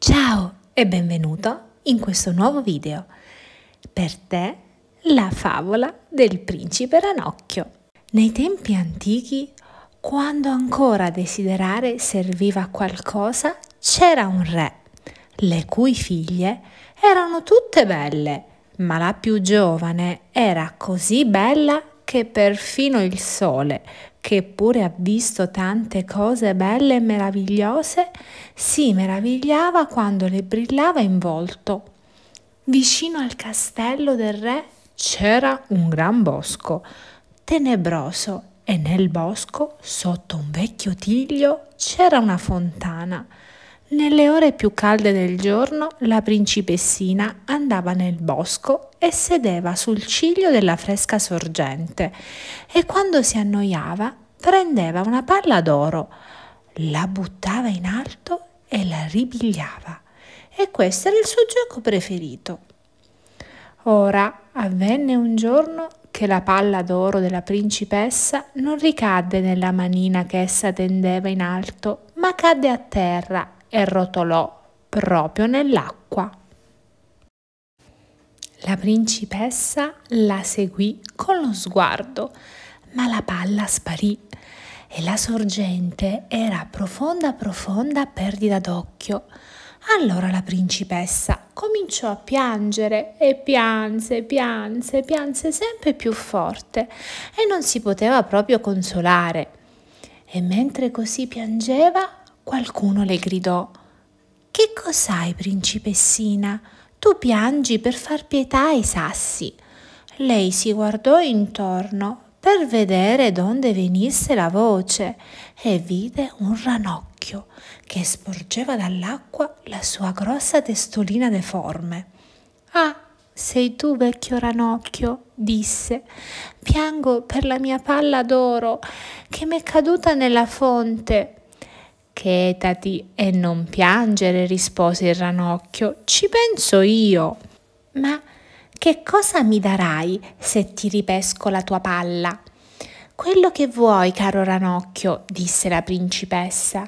Ciao e benvenuto in questo nuovo video. Per te la favola del principe Ranocchio. Nei tempi antichi, quando ancora desiderare serviva a qualcosa, c'era un re, le cui figlie erano tutte belle, ma la più giovane era così bella che perfino il sole, che pure ha visto tante cose belle e meravigliose, si meravigliava quando le brillava in volto. Vicino al castello del re c'era un gran bosco, tenebroso, e nel bosco, sotto un vecchio tiglio, c'era una fontana. Nelle ore più calde del giorno la principessina andava nel bosco e sedeva sul ciglio della fresca sorgente e quando si annoiava prendeva una palla d'oro, la buttava in alto e la ripigliava e questo era il suo gioco preferito. Ora avvenne un giorno che la palla d'oro della principessa non ricadde nella manina che essa tendeva in alto, ma cadde a terra e rotolò proprio nell'acqua. La principessa la seguì con lo sguardo, ma la palla sparì e la sorgente era profonda profonda perdita d'occhio. Allora la principessa cominciò a piangere e pianse, pianse, pianse sempre più forte e non si poteva proprio consolare. E mentre così piangeva, qualcuno le gridò Che cos'hai, principessina? Tu piangi per far pietà ai sassi. Lei si guardò intorno per vedere donde venisse la voce e vide un ranocchio che sporgeva dall'acqua la sua grossa testolina deforme. Ah, sei tu, vecchio ranocchio, disse. Piango per la mia palla d'oro che m'è caduta nella fonte. Chetati e non piangere, rispose il ranocchio. Ci penso io. Ma che cosa mi darai se ti ripesco la tua palla? Quello che vuoi, caro ranocchio, disse la principessa.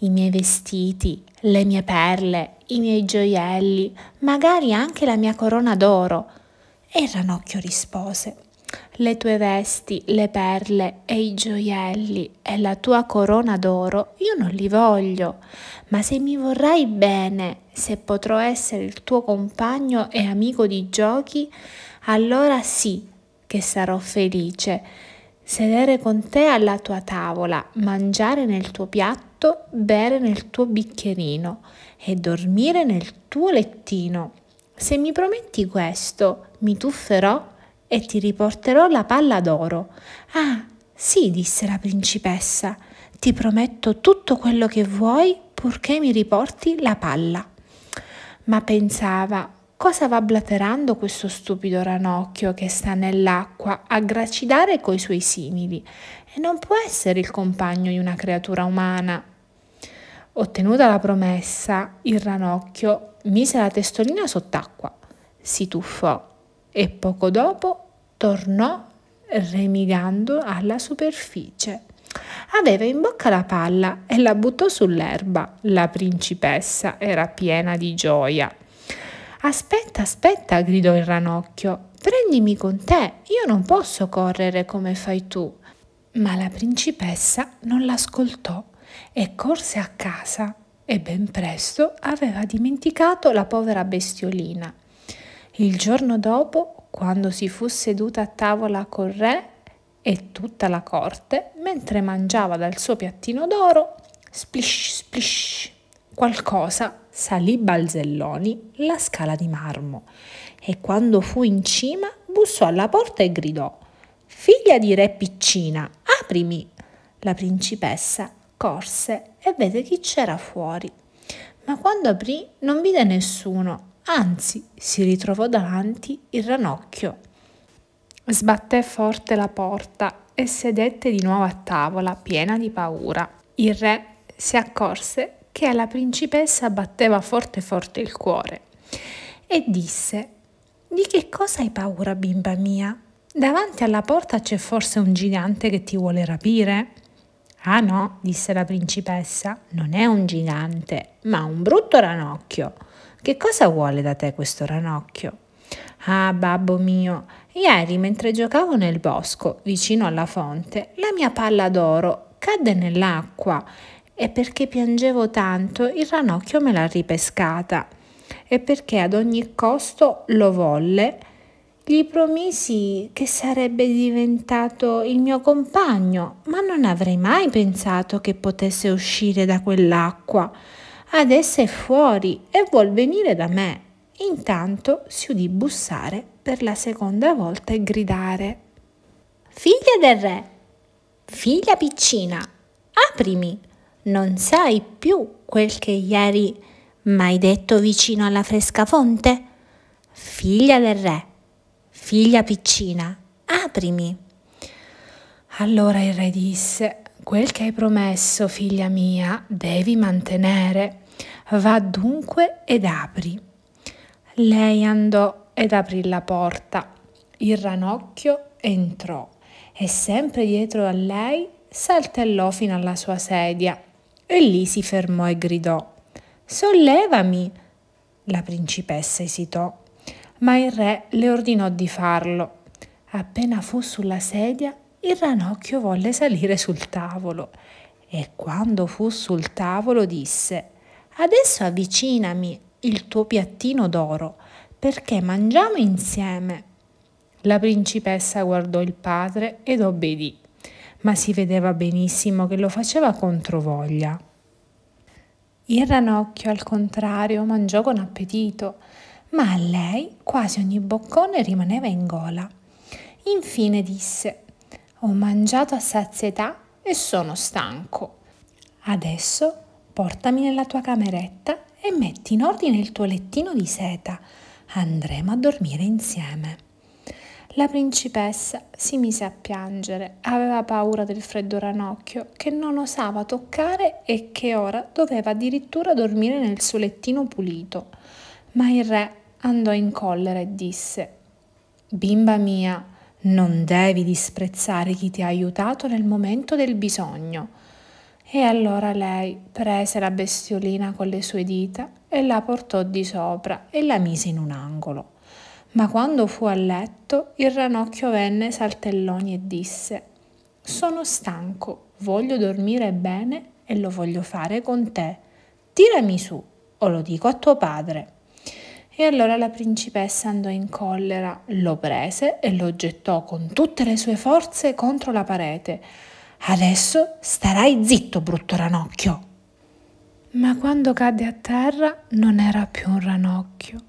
I miei vestiti, le mie perle, i miei gioielli, magari anche la mia corona d'oro. E il ranocchio rispose le tue vesti, le perle e i gioielli e la tua corona d'oro, io non li voglio, ma se mi vorrai bene, se potrò essere il tuo compagno e amico di giochi, allora sì che sarò felice. Sedere con te alla tua tavola, mangiare nel tuo piatto, bere nel tuo bicchierino e dormire nel tuo lettino. Se mi prometti questo, mi tufferò e ti riporterò la palla d'oro. Ah, sì, disse la principessa, ti prometto tutto quello che vuoi purché mi riporti la palla. Ma pensava, cosa va blaterando questo stupido ranocchio che sta nell'acqua a gracidare coi suoi simili e non può essere il compagno di una creatura umana. Ottenuta la promessa, il ranocchio mise la testolina sott'acqua, si tuffò e poco dopo tornò remigando alla superficie. Aveva in bocca la palla e la buttò sull'erba. La principessa era piena di gioia. Aspetta, aspetta, gridò il ranocchio. Prendimi con te, io non posso correre come fai tu. Ma la principessa non l'ascoltò e corse a casa e ben presto aveva dimenticato la povera bestiolina. Il giorno dopo, quando si fu seduta a tavola col re e tutta la corte, mentre mangiava dal suo piattino d'oro, splish splish, qualcosa salì balzelloni la scala di marmo e quando fu in cima bussò alla porta e gridò Figlia di re piccina, aprimi! La principessa corse e vede chi c'era fuori, ma quando aprì non vide nessuno anzi si ritrovò davanti il ranocchio. Sbatté forte la porta e sedette di nuovo a tavola, piena di paura. Il re si accorse che alla principessa batteva forte forte il cuore e disse Di che cosa hai paura, bimba mia? Davanti alla porta c'è forse un gigante che ti vuole rapire? Ah no, disse la principessa, non è un gigante, ma un brutto ranocchio. Che cosa vuole da te questo ranocchio? Ah, babbo mio, ieri mentre giocavo nel bosco, vicino alla fonte, la mia palla d'oro cadde nell'acqua e perché piangevo tanto il ranocchio me l'ha ripescata e perché ad ogni costo lo volle, gli promisi che sarebbe diventato il mio compagno, ma non avrei mai pensato che potesse uscire da quell'acqua. Adesso è fuori e vuol venire da me. Intanto si udì bussare per la seconda volta e gridare. Figlia del re, figlia piccina, aprimi, non sai più quel che ieri m'hai detto vicino alla fresca fonte? Figlia del re, figlia piccina, aprimi. Allora il re disse, quel che hai promesso, figlia mia, devi mantenere. Va dunque ed apri. Lei andò ed aprì la porta. Il ranocchio entrò e sempre dietro a lei saltellò fino alla sua sedia e lì si fermò e gridò Sollevami! La principessa esitò, ma il re le ordinò di farlo. Appena fu sulla sedia, il ranocchio volle salire sul tavolo e quando fu sul tavolo disse Adesso avvicinami il tuo piattino d'oro perché mangiamo insieme. La principessa guardò il padre ed obbedì, ma si vedeva benissimo che lo faceva contro voglia. Il ranocchio, al contrario, mangiò con appetito, ma a lei quasi ogni boccone rimaneva in gola. Infine disse, ho mangiato a sazietà e sono stanco. Adesso portami nella tua cameretta e metti in ordine il tuo lettino di seta. Andremo a dormire insieme. La principessa si mise a piangere, aveva paura del freddo ranocchio che non osava toccare e che ora doveva addirittura dormire nel suo lettino pulito. Ma il re andò in collera e disse Bimba mia, non devi disprezzare chi ti ha aiutato nel momento del bisogno. E allora lei prese la bestiolina con le sue dita e la portò di sopra e la mise in un angolo. Ma quando fu a letto, il ranocchio venne saltelloni e disse Sono stanco, voglio dormire bene e lo voglio fare con te. Tirami su o lo dico a tuo padre. E allora la principessa andò in collera, lo prese e lo gettò con tutte le sue forze contro la parete. Adesso starai zitto, brutto ranocchio. Ma quando cadde a terra non era più un ranocchio,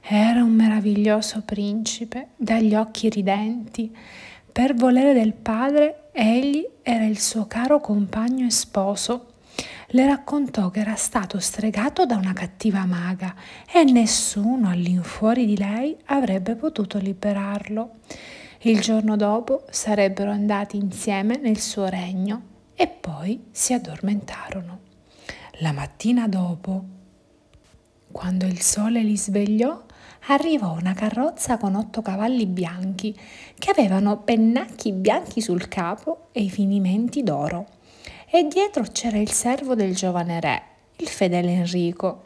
era un meraviglioso principe dagli occhi ridenti. Per volere del padre, egli era il suo caro compagno e sposo. Le raccontò che era stato stregato da una cattiva maga e nessuno all'infuori di lei avrebbe potuto liberarlo. Il giorno dopo sarebbero andati insieme nel suo regno e poi si addormentarono. La mattina dopo, quando il sole li svegliò, arrivò una carrozza con otto cavalli bianchi che avevano pennacchi bianchi sul capo e i finimenti d'oro. E dietro c'era il servo del giovane re, il fedele Enrico,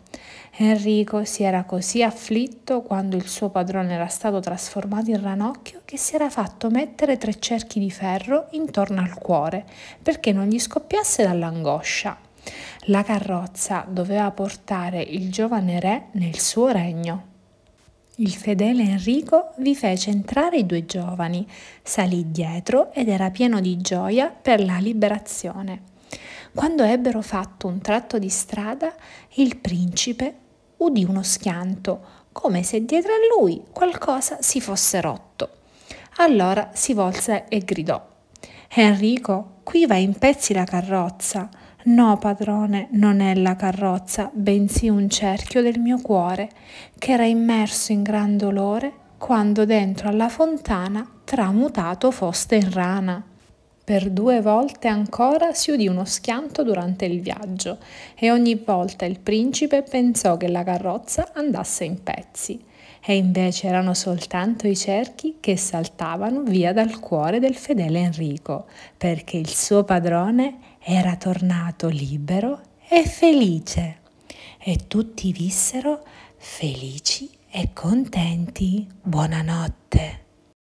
Enrico si era così afflitto quando il suo padrone era stato trasformato in ranocchio che si era fatto mettere tre cerchi di ferro intorno al cuore perché non gli scoppiasse dall'angoscia. La carrozza doveva portare il giovane re nel suo regno. Il fedele Enrico vi fece entrare i due giovani, salì dietro ed era pieno di gioia per la liberazione. Quando ebbero fatto un tratto di strada, il principe udì uno schianto, come se dietro a lui qualcosa si fosse rotto. Allora si volse e gridò. Enrico, qui va in pezzi la carrozza. No, padrone, non è la carrozza, bensì un cerchio del mio cuore, che era immerso in gran dolore quando dentro alla fontana tramutato foste in rana. Per due volte ancora si udì uno schianto durante il viaggio e ogni volta il principe pensò che la carrozza andasse in pezzi e invece erano soltanto i cerchi che saltavano via dal cuore del fedele Enrico, perché il suo padrone era tornato libero e felice. E tutti vissero felici e contenti. Buonanotte.